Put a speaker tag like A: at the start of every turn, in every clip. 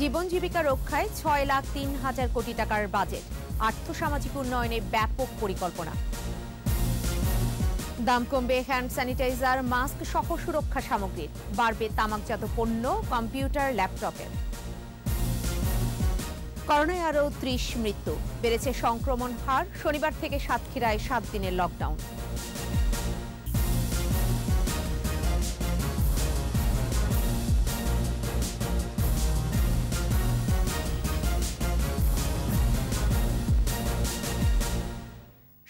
A: জীবন জীবিকা রক্ষায় ছয় লাখ তিন হাজার কোটি টাকার বাজেট আর্থসামাজিক উন্নয়নে ব্যাপক পরিকল্পনা দাম কমবে হ্যান্ড স্যানিটাইজার মাস্ক সহ সুরক্ষা সামগ্রীর বাড়বে তামাকজাত পণ্য কম্পিউটার ল্যাপটপের করোনায় আরও ত্রিশ মৃত্যু বেড়েছে সংক্রমণ হার শনিবার থেকে সাতক্ষীরায় সাত দিনের লকডাউন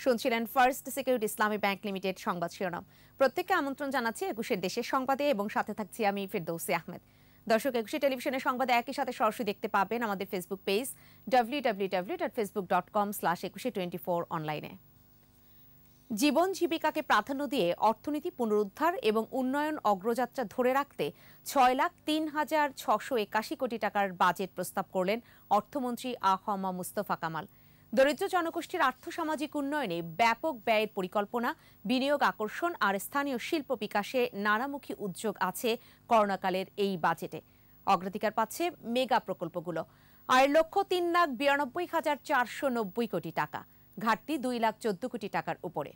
A: শুনছিলেন First Security Islami Bank Limited সংবাদ শিরোনাম প্রত্যেককে আমন্ত্রণ জানাচ্ছি একুশের দেশের সংবাদে এবং সাথে থাকছি আমি ফেরদৌসি আহমেদ দর্শক একুশে টেলিভিশনের সংবাদে একই সাথে সরাসরি দেখতে পাবেন আমাদের Facebook page W W W dot Facebook dot com slash Ekushey twenty four অনলাইনে জীবন জীবিকাকে প্রাধান্য দিয়ে অর্থনীতি পুনরুদ্ধার এবং উন্নয়ন অগ্রযাত্রা ধরে রাখতে ছয় লাখ তিন হাজার ছশো একাশি কোটি টাকার বাজেট প্রস্তাব করলেন অর্থমন্ত্রী আহমা মুস্তফা কামাল দরিদ্র জনগোষ্ঠীর আর্থসামাজিক উন্নয়নে ব্যাপক ব্যয়ের পরিকল্পনা বিনিয়োগ আকর্ষণ আর স্থানীয় শিল্প বিকাশে নানামুখী উদ্যোগ আছে করোনাকালের এই বাজেটে অগ্রাধিকার পাচ্ছে মেগা প্রকল্পগুলো আয়ের লক্ষ্য তিন লাখ বিরানব্বই হাজার চারশো নব্বই কোটি টাকা ঘাটতি দুই লাখ চোদ্দ কোটি টাকার উপরে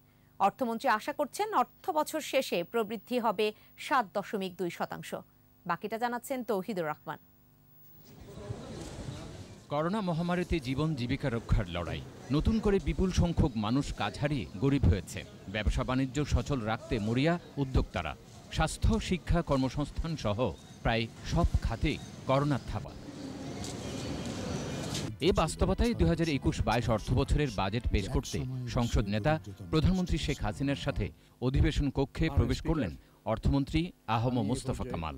A: অর্থমন্ত্রী আশা করছেন অর্থ বছর শেষে প্রবৃদ্ধি হবে সাত দশমিক দুই শতাংশ বাকিটা জানাচ্ছেন তৌহিদুর রহমান
B: করোনা মহামারীতে জীবন জীবিকা রক্ষার লড়াই নতুন করে বিপুল সংখ্যক মানুষ কাজ হারিয়ে গরিব হয়েছে ব্যবসা বাণিজ্য সচল রাখতে মরিয়া উদ্যোক্তারা স্বাস্থ্য শিক্ষা কর্মসংস্থান সহ প্রায় সব খাতে করোনার থাপা এ বাস্তবতায় দু হাজার একুশ বাইশ অর্থ বছরের বাজেট পেশ করতে সংসদ নেতা প্রধানমন্ত্রী শেখ হাসিনার সাথে অধিবেশন কক্ষে প্রবেশ করলেন অর্থমন্ত্রী আহম মুস্তফা কামাল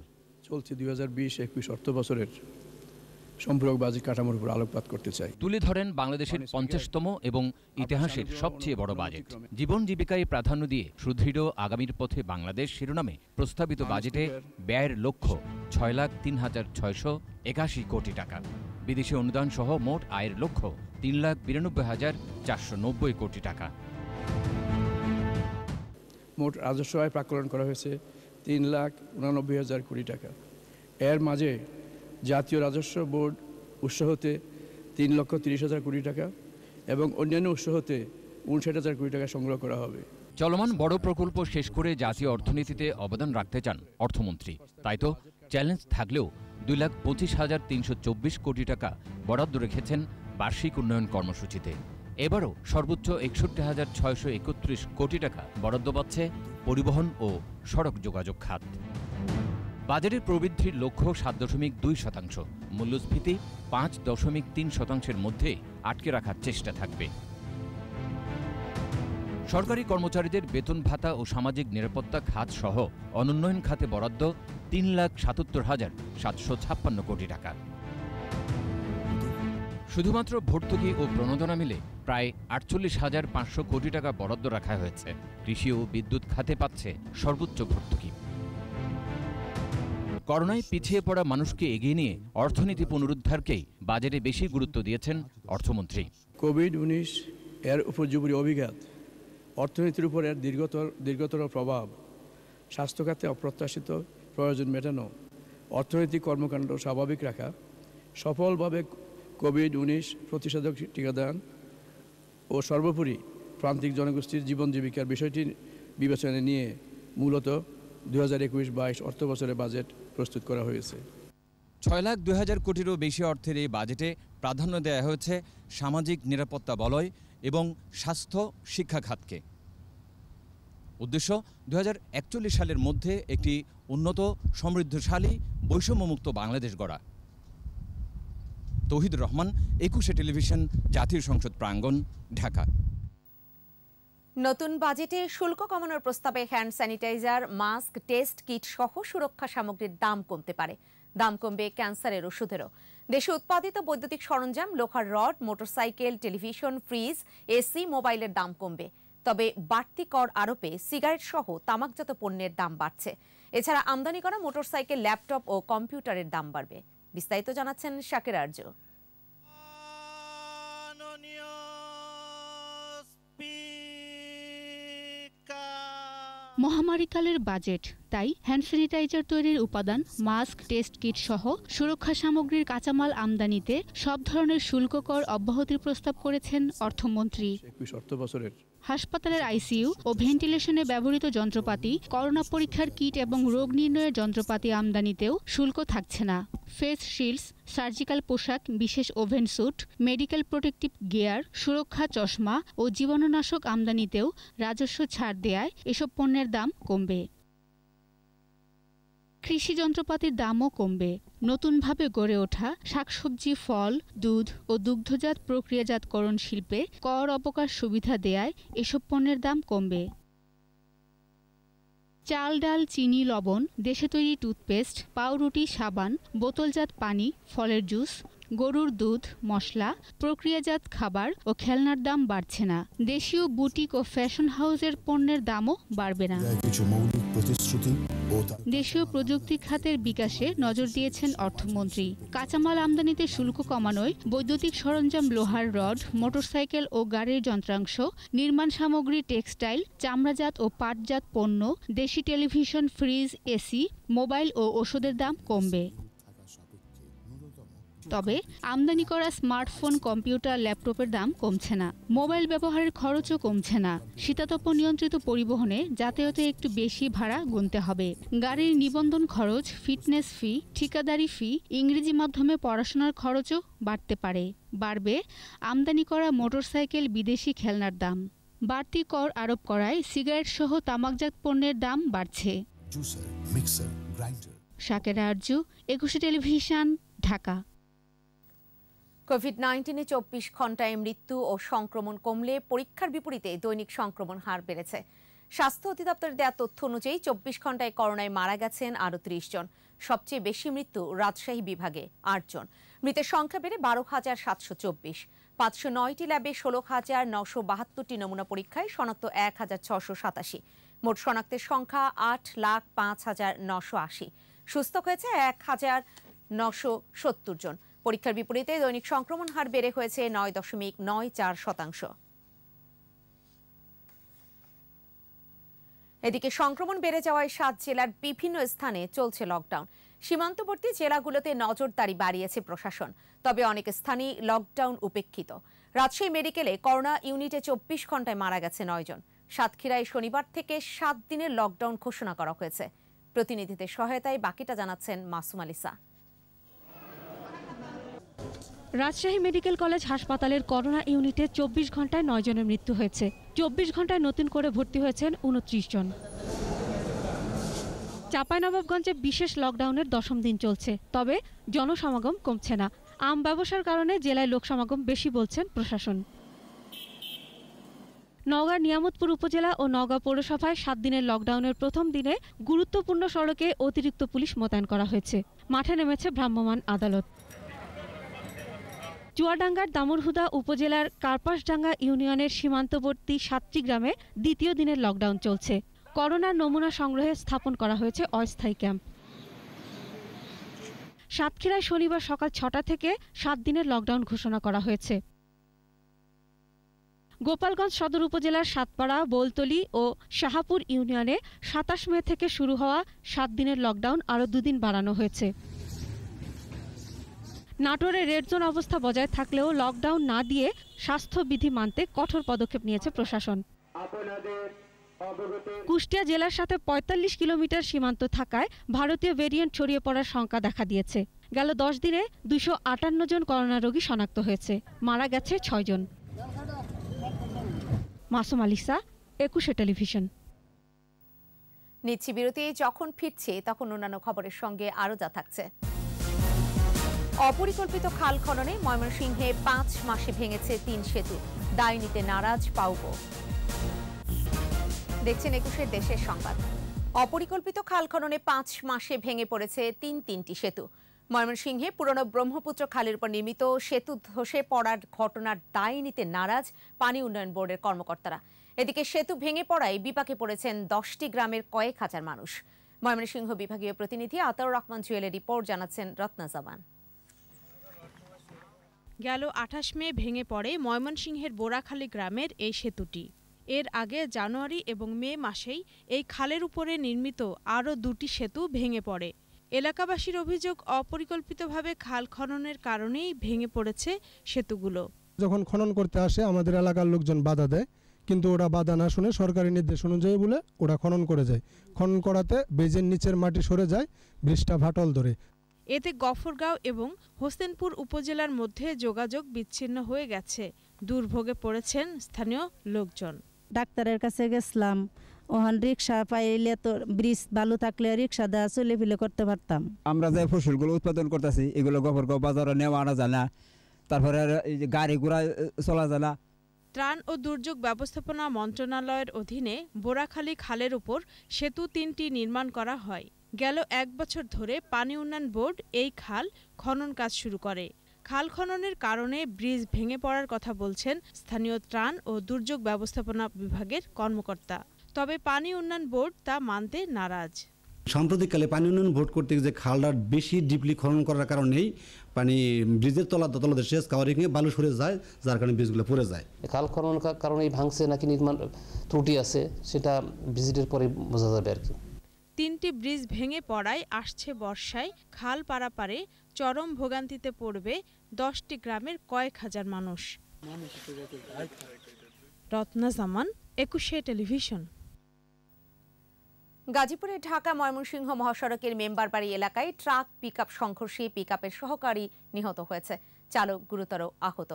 C: চলছে দুই হাজার বিশ একুশ অর্থ বছরের সম্পূরকবাজি কাঠামোর উপর আলোকপাত করতে চাই
B: তুলে ধরেন বাংলাদেশের পঞ্চাশতম এবং ইতিহাসের সবচেয়ে বড় বাজেট জীবন জীবিকায় প্রাধান্য দিয়ে সুদৃঢ় আগামীর পথে বাংলাদেশ শিরোনামে প্রস্তাবিত বাজেটে ব্যয়ের লক্ষ্য ছয় লাখ তিন হাজার ছয়শো একাশি কোটি টাকা বিদেশি অনুদান সহ মোট আয়ের লক্ষ্য তিন লাখ বিরানব্বই হাজার চারশো নব্বই কোটি টাকা
C: মোট রাজস্ব আয় প্রাকলন করা হয়েছে তিন লাখ উনানব্বই হাজার কোটি টাকা এর মাঝে জাতীয় রাজস্ব বোর্ড উৎস হতে তিন লক্ষ তিরিশ হাজার কোটি টাকা এবং অন্যান্য উৎস হতে উনষাট হাজার কোটি টাকা সংগ্রহ করা হবে
B: চলমান বড় প্রকল্প শেষ করে জাতীয় অর্থনীতিতে অবদান রাখতে চান অর্থমন্ত্রী তাই তো চ্যালেঞ্জ থাকলেও দুই লাখ পঁচিশ হাজার তিনশো চব্বিশ কোটি টাকা বরাদ্দ রেখেছেন বার্ষিক উন্নয়ন কর্মসূচিতে এবারও সর্বোচ্চ একষট্টি হাজার ছয়শো একত্রিশ কোটি টাকা বরাদ্দ পাচ্ছে পরিবহন ও সড়ক যোগাযোগ খাত বাজারের প্রবৃদ্ধির লক্ষ্য সাত দশমিক দুই শতাংশ মূল্যস্ফীতি পাঁচ দশমিক তিন শতাংশের মধ্যে আটকে রাখার চেষ্টা থাকবে সরকারি কর্মচারীদের বেতন ভাতা ও সামাজিক নিরাপত্তা খাত সহ অনুন্নয়ন খাতে বরাদ্দ তিন লাখ সাতাত্তর হাজার সাতশো ছাপ্পান্ন কোটি টাকা শুধুমাত্র ভর্তুকি ও প্রণোদনা মিলে প্রায় আটচল্লিশ হাজার পাঁচশো কোটি টাকা বরাদ্দ রাখা হয়েছে কৃষি ও বিদ্যুৎ খাতে পাচ্ছে সর্বোচ্চ ভর্তুকি করোনায় পিছিয়ে পড়া মানুষকে এগিয়ে নিয়ে অর্থনীতি পুনরুদ্ধারকেই বাজেটে বেশি গুরুত্ব দিয়েছেন অর্থমন্ত্রী
C: কোভিড উনিশ এর উপর উপযোগী অভিঘাত অর্থনীতির উপর এর দীর্ঘতর দীর্ঘতর প্রভাব স্বাস্থ্য খাতে অপ্রত্যাশিত প্রয়োজন মেটানো অর্থনৈতিক কর্মকাণ্ড স্বাভাবিক রাখা সফলভাবে কোভিড উনিশ প্রতিষেধক টিকাদান ও সর্বোপরি প্রান্তিক জনগোষ্ঠীর জীবন জীবিকার বিষয়টি বিবেচনায় নিয়ে মূলত দু হাজার একুশ বাইশ অর্থ বছরের বাজেট প্রস্তুত করা হয়েছে ছয় লাখ দুই হাজার কোটিরও বেশি অর্থের এই বাজেটে প্রাধান্য দেওয়া
B: হয়েছে সামাজিক নিরাপত্তা বলয় এবং স্বাস্থ্য শিক্ষা খাতকে উদ্দেশ্য দু সালের মধ্যে একটি উন্নত সমৃদ্ধশালী বৈষম্যমুক্ত বাংলাদেশ গড়া তৌহিদ রহমান একুশে টেলিভিশন জাতীয় সংসদ প্রাঙ্গণ ঢাকা
A: নতুন বাজেটে শুল্ক কমানোর প্রস্তাবে hand sanitizer mask test kit সহ সুরক্ষা সামগ্রীর দাম কমতে পারে দাম কমবে ক্যান্সারের ওষুধেরও দেশে উৎপাদিত বৈদ্যুতিক সরঞ্জাম লোহার rod motorcycle television fridge AC মোবাইলের দাম কমবে তবে বাড়তি কর আরোপে সিগারেট সহ তামাকজাত পণ্যের দাম বাড়ছে এছাড়া আমদানি করা মোটরসাইকেল ল্যাপটপ ও কম্পিউটারের দাম বাড়বে বিস্তারিত জানাচ্ছেন শাকের আর্য
D: মহামারীকালের বাজেট তাই হ্যান্ড স্যানিটাইজার তৈরির উপাদান মাস্ক টেস্ট কিট সহ সুরক্ষা সামগ্রীর কাঁচামাল আমদানিতে সব ধরনের শুল্ক কর অব্যাহতির প্রস্তাব করেছেন অর্থমন্ত্রী
C: একুশ অর্থ বছরের
D: হাসপাতালের আইসিইউ ও ভেন্টিলেশনে ব্যবহৃত যন্ত্রপাতি করোনা পরীক্ষার কিট এবং রোগ নির্ণয়ের যন্ত্রপাতি আমদানিতেও শুল্ক থাকছে না ফেস শিল্ডস সার্জিক্যাল পোশাক বিশেষ woven suit medical protective gear সুরক্ষা চশমা ও জীবাণুনাশক আমদানিতেও রাজস্ব ছাড় দেয়ায় এসব পণ্যের দাম কমবে কৃষি যন্ত্রপাতির দামও কমবে নতুনভাবে গড়ে ওঠা শাকসবজি ফল দুধ ও দুগ্ধজাত প্রক্রিয়াজাতকরণ শিল্পে কর অবকাশ সুবিধা দেয়ায় এসব পণ্যের দাম কমবে চাল ডাল চিনি লবণ দেশে তৈরি টুথপেস্ট পাউরুটি সাবান বোতলজাত পানি ফলের জুস গরুর দুধ মশলা প্রক্রিয়াজাত খাবার ও খেলনার দাম বাড়ছে না দেশীয় বুটিক ও ফ্যাশন হাউসের পণ্যের দামও বাড়বে না কিছু মৌলিক প্রতিশ্রুতি দেশীয় প্রযুক্তি খাতের বিকাশে নজর দিয়েছেন অর্থমন্ত্রী কাঁচামাল আমদানিতে শুল্ক কমানোয় বৈদ্যুতিক সরঞ্জাম লোহার রড মোটরসাইকেল ও গাড়ির যন্ত্রাংশ নির্মাণ সামগ্রী টেক্সটাইল চামড়াজাত ও পাটজাত পণ্য দেশি টেলিভিশন ফ্রিজ এসি মোবাইল ও ওষুধের দাম কমবে তবে আমদানি করা স্মার্টফোন কম্পিউটার ল্যাপটপের দাম কমছে না মোবাইল ব্যবহারের খরচও কমছে না শীতাতপ নিয়ন্ত্রিত পরিবহনে যাতায়াতে একটু বেশি ভাড়া গুনতে হবে গাড়ির নিবন্ধন খরচ ফিটনেস ফি ঠিকাদারি ফি ইংরেজি মাধ্যমে পড়াশোনার খরচও বাড়তে পারে বাড়বে আমদানি করা মোটরসাইকেল বিদেশি খেলনার দাম বাড়তি কর আরোপ করায় সিগারেট সহ তামাকজাত পণ্যের দাম বাড়ছে শাকেরা আরজু একুশে টেলিভিশন ঢাকা কোভিড নাইন্টিনে
A: চব্বিশ ঘন্টায় মৃত্যু ও সংক্রমণ কমলে পরীক্ষার বিপরীতে দৈনিক সংক্রমণ হার বেড়েছে স্বাস্থ্য অধিদপ্তরের দেওয়া তথ্য অনুযায়ী চব্বিশ ঘন্টায় করোনায় মারা গেছেন আরও ত্রিশ জন সবচেয়ে বেশি মৃত্যু রাজশাহী বিভাগে আটজন মৃতের সংখ্যা বেড়ে বারো হাজার সাতশো চব্বিশ পাঁচশো নয়টি ল্যাবে ষোলো হাজার নশো বাহাত্তরটি নমুনা পরীক্ষায় শনাক্ত এক হাজার ছশো সাতাশি মোট শনাক্তের সংখ্যা আট লাখ পাঁচ হাজার নশো আশি সুস্থ হয়েছে এক হাজার নশো সত্তর জন পরীক্ষার বিপরীতে দৈনিক সংক্রমণ হার বেড়ে হয়েছে নয় দশমিক নয় চার শতাংশ এদিকে সংক্রমণ বেড়ে যাওয়ায় সাত জেলার বিভিন্ন স্থানে চলছে লকডাউন সীমান্তবর্তী জেলাগুলোতে নজরদারি বাড়িয়েছে প্রশাসন তবে অনেক স্থানেই লকডাউন উপেক্ষিত রাজশাহী মেডিকেলে করোনা ইউনিটে চব্বিশ ঘন্টায় মারা গেছে নয়জন সাতক্ষীরায় শনিবার থেকে সাত দিনের লকডাউন ঘোষণা করা হয়েছে প্রতিনিধিদের সহায়তায় বাকিটা জানাচ্ছেন মাসুম আলিসা
E: রাজশাহী মেডিকেল কলেজ হাসপাতালের করোনা ইউনিটে চব্বিশ ঘন্টায় নয় জনের মৃত্যু হয়েছে চব্বিশ ঘন্টায় নতুন করে ভর্তি হয়েছেন উনত্রিশ জন চাঁপাইনবাবগঞ্জে বিশেষ লকডাউনের দশম দিন চলছে তবে জনসমাগম কমছে না আম ব্যবসার কারণে জেলায় লোকসমাগম বেশি বলছেন প্রশাসন নওগাঁ নিয়ামতপুর উপজেলা ও নওগাঁ পৌরসভায় সাত দিনের লকডাউনের প্রথম দিনে গুরুত্বপূর্ণ সড়কে অতিরিক্ত পুলিশ মোতায়েন করা হয়েছে মাঠে নেমেছে ভ্রাম্যমাণ আদালত চুয়াডাঙ্গার দামুরহুদা উপজেলার কার্পাসডাঙ্গা ইউনিয়নের সীমান্তবর্তী সাতটি গ্রামে দ্বিতীয় দিনের লকডাউন চলছে করোনার নমুনা সংগ্রহে স্থাপন করা হয়েছে অস্থায়ী ক্যাম্প সাতক্ষীরায় শনিবার সকাল ছটা থেকে সাত দিনের লকডাউন ঘোষণা করা হয়েছে গোপালগঞ্জ সদর উপজেলার সাতপাড়া বোলতলি ও শাহাপুর ইউনিয়নে সাতাশ মে থেকে শুরু হওয়া সাত দিনের লকডাউন আরও দুদিন বাড়ানো হয়েছে নাটোরে রেড জোন অবস্থা বজায় থাকলেও লকডাউন না দিয়ে স্বাস্থ্যবিধি মানতে কঠোর পদক্ষেপ নিয়েছে প্রশাসন কুষ্টিয়া জেলার সাথে ৪৫ কিলোমিটার সীমান্ত থাকায় ভারতীয় ভেরিয়েন্ট ছড়িয়ে পড়ার শঙ্কা দেখা দিয়েছে গেল দশ দিনে দুশো আটান্ন জন করোনা রোগী শনাক্ত হয়েছে মারা গেছে ছয়জন মাসুম আলিসা একুশে টেলিভিশন
A: নিচ্ছি বিরতি যখন ফিরছে তখন অন্যান্য খবরের সঙ্গে আরও যা থাকছে অপরিকল্পিত খাল খননে ময়মনসিংহে পাঁচ মাসে ভেঙেছে তিন সেতু দায় নিতে নারাজ পাউব দেখছেন একুশে দেশের সংবাদ অপরিকল্পিত খাল খননে পাঁচ মাসে ভেঙে পড়েছে তিন তিনটি সেতু ময়মনসিংহে পুরনো ব্রহ্মপুত্র খালের উপর নির্মিত সেতু ধসে পড়ার ঘটনার দায় নিতে নারাজ পানি উন্নয়ন বোর্ডের কর্মকর্তারা এদিকে সেতু ভেঙে পড়ায় বিপাকে পড়েছেন দশটি গ্রামের কয়েক হাজার মানুষ ময়মনসিংহ বিভাগীয় প্রতিনিধি আতাউর রহমান জুয়েলের রিপোর্ট জানাচ্ছেন রত্না জামান
F: গেল আঠাশ মে ভেঙে পড়ে ময়মনসিংহের বোরাখালী গ্রামের এই সেতুটি এর আগে জানুয়ারি এবং মে মাসেই এই খালের উপরে নির্মিত আরও দুটি সেতু ভেঙে পড়ে এলাকাবাসীর অভিযোগ অপরিকল্পিতভাবে খাল খননের কারণেই ভেঙে পড়েছে সেতুগুলো
C: যখন খনন করতে আসে আমাদের এলাকার লোকজন বাধা দেয় কিন্তু ওরা বাধা না শুনে সরকারি নির্দেশ অনুযায়ী বলে ওরা খনন করে যায় খনন করাতে বেজের নিচের মাটি সরে যায় ব্রিজটা ভাটল ধরে
F: এতে গফরগাঁও এবং হোসেনপুর উপজেলার মধ্যে যোগাযোগ বিচ্ছিন্ন হয়ে গেছে দুর্ভোগে পড়েছেন স্থানীয় লোকজন
E: ডাক্তারের কাছে গেছিলাম ওখান রিক্সা পাইলে তো ব্রিজ ভালো থাকলে রিক্সা দেওয়া চলে ফিলে করতে পারতাম
B: আমরা যে ফসলগুলো উৎপাদন করতেছি এগুলো গফরগাঁও বাজারে নেওয়া আনা যায় না তারপরে গাড়ি ঘোড়া চলা যায় না
F: ত্রাণ ও দুর্যোগ ব্যবস্থাপনা মন্ত্রণালয়ের অধীনে বোরাখালী খালের উপর সেতু তিনটি নির্মাণ করা হয় গেল এক বছর ধরে পানি উন্নয়ন বোর্ড এই খাল খনন কাজ শুরু করে খাল খননের কারণে ব্রিজ ভেঙে পড়ার কথা বলছেন স্থানীয় ত্রাণ ও দুর্যোগ ব্যবস্থাপনা বিভাগের কর্মকর্তা তবে পানি উন্নয়ন বোর্ড তা মানতে নারাজ
B: সাম্প্রতিককালে পানি উন্নয়ন বোর্ড কর্তৃক যে খালটা বেশি ডিপলি খনন করার কারণেই পানি ব্রিজের তলা দেশে শেষ কাওয়ারিংয়ে বালু সরে যায় যার কারণে ব্রিজগুলো পড়ে যায় খাল খনন কারণেই ভাঙছে নাকি নির্মাণ ত্রুটি আছে সেটা ভিজিটের পরে বোঝা যাবে আর কি
F: তিনটি ব্রিজ ভেঙে পড়ায় আসছে বর্ষায় খাল পারাপারে চরম ভোগান্তিতে পড়বে দশটি গ্রামের কয়েক হাজার
A: মানুষ রত্না জামান একুশে টেলিভিশন গাজীপুরের ঢাকা ময়মনসিংহ মহাসড়কের মেম্বারবাড়ি এলাকায় ট্রাক পিকআপ সংঘর্ষে পিকআপের সহকারী নিহত হয়েছে চালক গুরুতর আহত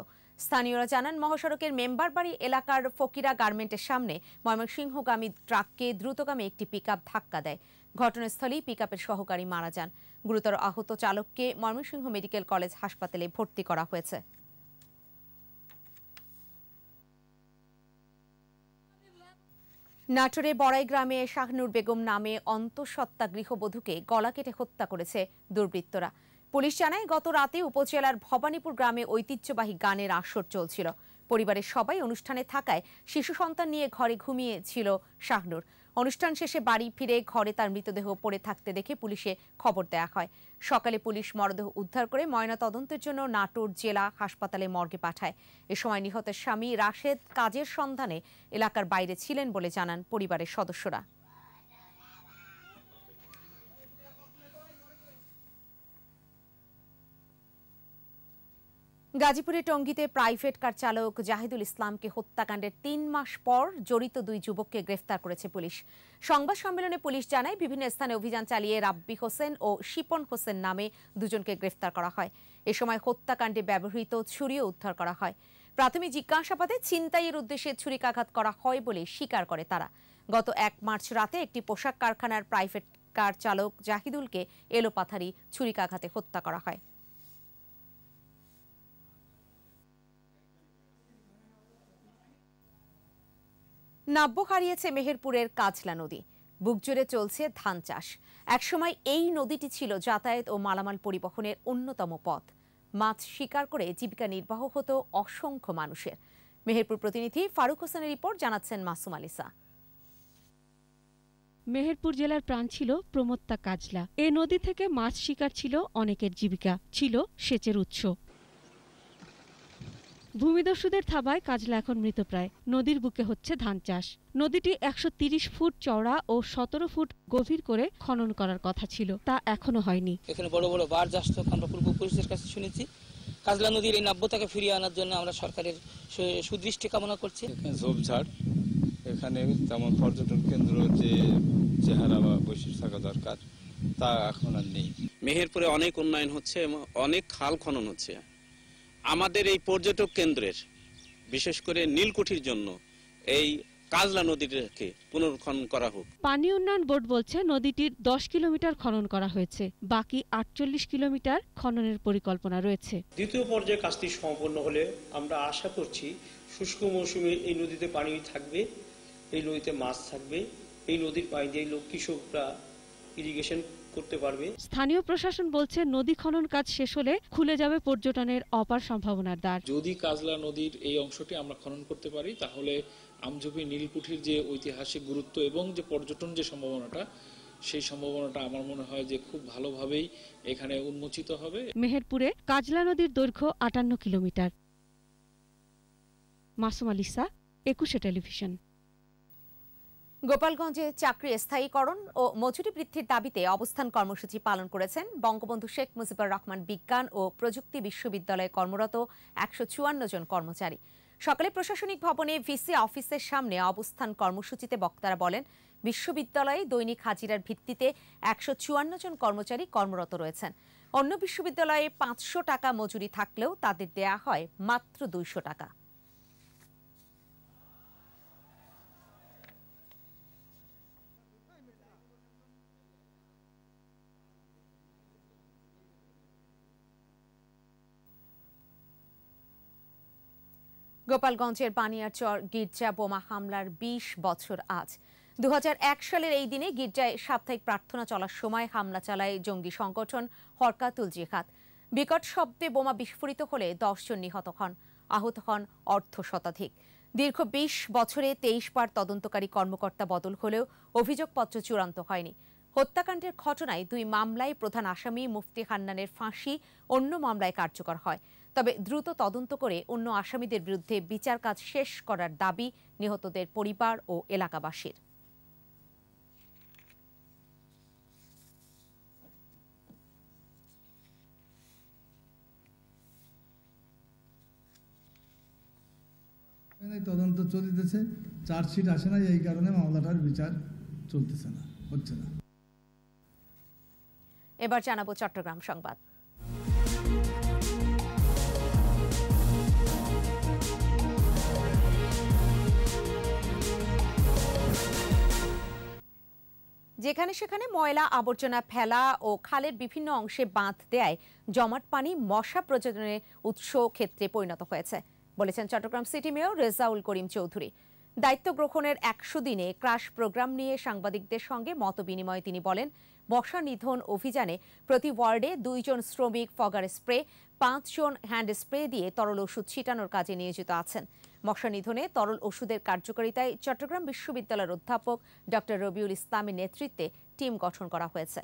A: স্থানীয়রা জানান মহাসড়কের মেম্বারবাড়ি এলাকার ফকিরা গার্মেন্টের সামনে ময়মনসিংহগামী ট্রাককে দ্রুতগামী একটি পিকআপ ধাক্কা দেয় ঘটনাস্থলেই পিকআপের সহকারী মারা যান গুরুতর আহত চালককে ময়মনসিংহ মেডিকেল কলেজ হাসপাতালে ভর্তি করা হয়েছে নাটোরে বড়াই গ্রামে শাহনুর বেগম নামে অন্তঃসত্ত্বা গৃহবধূকে গলা কেটে হত্যা করেছে দুর্বৃত্তরা পুলিশ জানায় গত রাতে উপজেলার ভবানীপুর গ্রামে ঐতিহ্যবাহী গানের আসর চলছিল পরিবারের সবাই অনুষ্ঠানে থাকায় শিশু সন্তান নিয়ে ঘরে ঘুমিয়েছিল শাহনুর অনুষ্ঠান শেষে বাড়ি ফিরে ঘরে তার মৃতদেহ পড়ে থাকতে দেখে পুলিশে খবর দেয়া হয় সকালে পুলিশ মরদেহ উদ্ধার করে ময়না তদন্তের জন্য নাটোর জেলা হাসপাতালে মর্গে পাঠায় এ সময় নিহতের স্বামী রাশেদ কাজের সন্ধানে এলাকার বাইরে ছিলেন বলে জানান পরিবারের সদস্যরা গাজীপুরে টঙ্গীতে প্রাইভেট কার চালক জাহিদুল ইসলামকে হত্যাকাণ্ডের তিন মাস পর জড়িত দুই যুবককে গ্রেফতার করেছে পুলিশ সংবাদ সম্মেলনে পুলিশ জানায় বিভিন্ন স্থানে অভিযান চালিয়ে রাব্বি হোসেন ও শিপন হোসেন নামে দুজনকে গ্রেফতার করা হয় এ সময় হত্যাকাণ্ডে ব্যবহৃত ছুরিও উদ্ধার করা হয় প্রাথমিক জিজ্ঞাসাবাদে ছিনতাইয়ের উদ্দেশ্যে ছুরিকাঘাত করা হয় বলে স্বীকার করে তারা গত এক মার্চ রাতে একটি পোশাক কারখানার প্রাইভেট কার চালক জাহিদুলকে এলোপাথারি ছুরিকাঘাতে হত্যা করা হয় নাব্য হারিয়েছে মেহেরপুরের কাজলা নদী বুকজুড়ে চলছে ধান চাষ একসময় এই নদীটি ছিল যাতায়াত ও মালামাল পরিবহনের অন্যতম পথ মাছ শিকার করে জীবিকা নির্বাহ হতো অসংখ্য মানুষের মেহেরপুর প্রতিনিধি ফারুক হোসেনের রিপোর্ট জানাচ্ছেন মাসুম আলিসা
E: মেহেরপুর জেলার প্রাণ ছিল প্রমত্তা কাজলা এ নদী থেকে মাছ শিকার ছিল অনেকের জীবিকা ছিল সেচের উৎস ভূমিদস্যুদের থাবায় কাজলা এখন মৃতপ্রায় নদীর বুকে হচ্ছে ধান চাষ নদীটি একশো ফুট চওড়া ও সতেরো ফুট গভীর করে খনন করার কথা ছিল তা এখনো হয়নি
B: এখানে বড় বড় বার যাস আমরা পূর্বপুরুষদের কাছে শুনেছি কাজলা নদীর এই নাব্যতাকে ফিরিয়ে আনার জন্য আমরা
C: সরকারের সুদৃষ্টি কামনা করছি ঝোপঝাড় এখানে তেমন পর্যটন কেন্দ্র যে চেহারা বা বৈশিষ্ট্য থাকা দরকার তা এখন আর নেই মেহেরপুরে অনেক উন্নয়ন হচ্ছে এবং অনেক খাল খনন হচ্ছে আমাদের এই পর্যটক কেন্দ্রের বিশেষ করে নীলকুঠির জন্য এই কাজলা নদীটাকে পুনর্খনন করা হোক
E: পানি উন্নয়ন বোর্ড বলছে নদীটির দশ কিলোমিটার খনন করা হয়েছে বাকি আটচল্লিশ কিলোমিটার খননের পরিকল্পনা রয়েছে
C: দ্বিতীয় পর্যায়ে কাজটি সম্পন্ন হলে আমরা আশা করছি শুষ্ক মৌসুমে এই নদীতে পানি থাকবে এই নদীতে মাছ থাকবে এই নদীর পানি দিয়ে লোক কৃষকরা ইরিগেশন করতে পারবে
E: স্থানীয় প্রশাসন বলছে নদী খনন কাজ শেষ হলে খুলে যাবে পর্যটনের অপার সম্ভাবনার দ্বার
B: যদি কাজলা নদীর এই অংশটি আমরা খনন করতে পারি তাহলে আমজুপি নীলকুঠির যে ঐতিহাসিক গুরুত্ব এবং যে পর্যটন যে সম্ভাবনাটা সেই সম্ভাবনাটা আমার মনে হয় যে খুব ভালোভাবেই এখানে উন্মোচিত হবে মেহেরপুরে
E: কাজলা নদীর দৈর্ঘ্য আটান্ন কিলোমিটার মাসুম আলিসা একুশে টেলিভিশন
A: গোপালগঞ্জে চাকরি স্থায়ীকরণ ও মজুরি বৃদ্ধির দাবিতে অবস্থান কর্মসূচি পালন করেছেন বঙ্গবন্ধু শেখ মুজিবুর রহমান বিজ্ঞান ও প্রযুক্তি বিশ্ববিদ্যালয়ে কর্মরত একশো জন কর্মচারী সকালে প্রশাসনিক ভবনে ভিসি অফিসের সামনে অবস্থান কর্মসূচিতে বক্তারা বলেন বিশ্ববিদ্যালয়ে দৈনিক হাজিরার ভিত্তিতে একশো জন কর্মচারী কর্মরত রয়েছেন অন্য বিশ্ববিদ্যালয়ে পাঁচশো টাকা মজুরি থাকলেও তাদের দেয়া হয় মাত্র দুইশো টাকা গোপালগঞ্জের পানিয়ার চর গির্জা বোমা হামলার ২০ বছর আজ দু সালের এই দিনে গির্জায় সাপ্তাহিক প্রার্থনা চলার সময় হামলা চালায় জঙ্গি সংগঠন হরকাতুল জিহাদ বিকট শব্দে বোমা বিস্ফোরিত হলে দশজন নিহত হন আহত হন অর্ধ শতাধিক দীর্ঘ ২০ বছরে তেইশ বার তদন্তকারী কর্মকর্তা বদল হলেও অভিযোগপত্র চূড়ান্ত হয়নি হত্যাকাণ্ডের ঘটনায় দুই মামলায় প্রধান আসামি মুফতি হান্নানের ফাঁসি অন্য মামলায় কার্যকর হয় তবে দ্রুত তদন্ত করে অন্য আসামিদের বিরুদ্ধে বিচার কাজ শেষ করার দাবি নিহতদের পরিবার ও এলাকাবাসীর
C: তদন্ত চার্জশিট আসে না এই কারণে মামলাটার বিচার চলতেছে না হচ্ছে না
A: এবার জানাবো চট্টগ্রাম সংবাদ যেখানে সেখানে ময়লা আবর্জনা ফেলা ও খালের বিভিন্ন অংশে বাঁধ দেয় জমাট পানি মশা প্রজননের উৎস ক্ষেত্রে পরিণত হয়েছে বলেছেন চট্টগ্রাম সিটি মেয়র রেজাউল করিম চৌধুরী দায়িত্ব গ্রহণের একশো দিনে ক্রাশ প্রোগ্রাম নিয়ে সাংবাদিকদের সঙ্গে মত বিনিময়ে তিনি বলেন বর্ষা নিধন অভিযানে প্রতি ওয়ার্ডে দুইজন শ্রমিক ফগার স্প্রে পাঁচজন হ্যান্ড স্প্রে দিয়ে তরল ওষুধ ছিটানোর কাজে নিয়োজিত আছেন মশা নিধনে তরল ওষুধের কার্যকারিতায় চট্টগ্রাম বিশ্ববিদ্যালয়ের অধ্যাপক ডক্টর রবিউল ইসলামের নেতৃত্বে টিম গঠন করা হয়েছে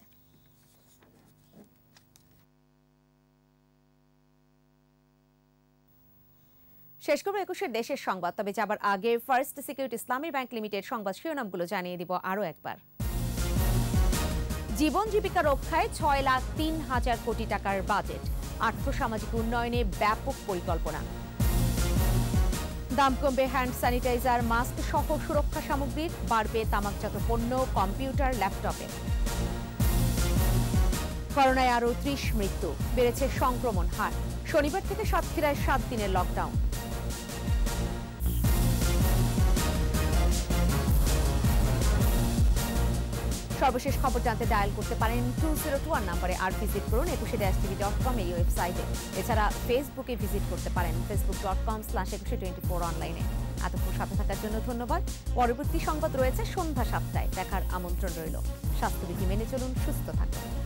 A: শেষ করবো একুশের দেশের সংবাদ তবে যাবার আগে First Security Islami Bank Limited সংবাদ শিরোনামগুলো জানিয়ে দিব আরও একবার জীবন জীবিকা রক্ষায় ছয় লাখ তিন হাজার কোটি টাকার বাজেট আর্থসামাজিক উন্নয়নে ব্যাপক পরিকল্পনা দাম কমবে হ্যান্ড স্যানিটাইজার মাস্ক সহ সুরক্ষা সামগ্রী বাড়বে তামাকজাত পণ্য কম্পিউটার ল্যাপটপে করোনায় আরও ত্রিশ মৃত্যু বেড়েছে সংক্রমণ হার শনিবার থেকে সাতক্ষীরায় সাত দিনের লকডাউন সর্বশেষ খবর জানতে ডায়াল করতে পারেন টু জিরো টু ওয়ান নাম্বারে আর ভিজিট করুন একুশে ড্যাশ টিভি ডট কম এই ওয়েবসাইটে এছাড়া ফেসবুকে ভিজিট করতে পারেন Facebook dot com slash Ekushey twenty four অনলাইনে এতক্ষণ সাথে থাকার জন্য ধন্যবাদ পরবর্তী সংবাদ রয়েছে সন্ধ্যা সাতটায় দেখার আমন্ত্রণ রইল স্বাস্থ্যবিধি মেনে চলুন সুস্থ থাকুন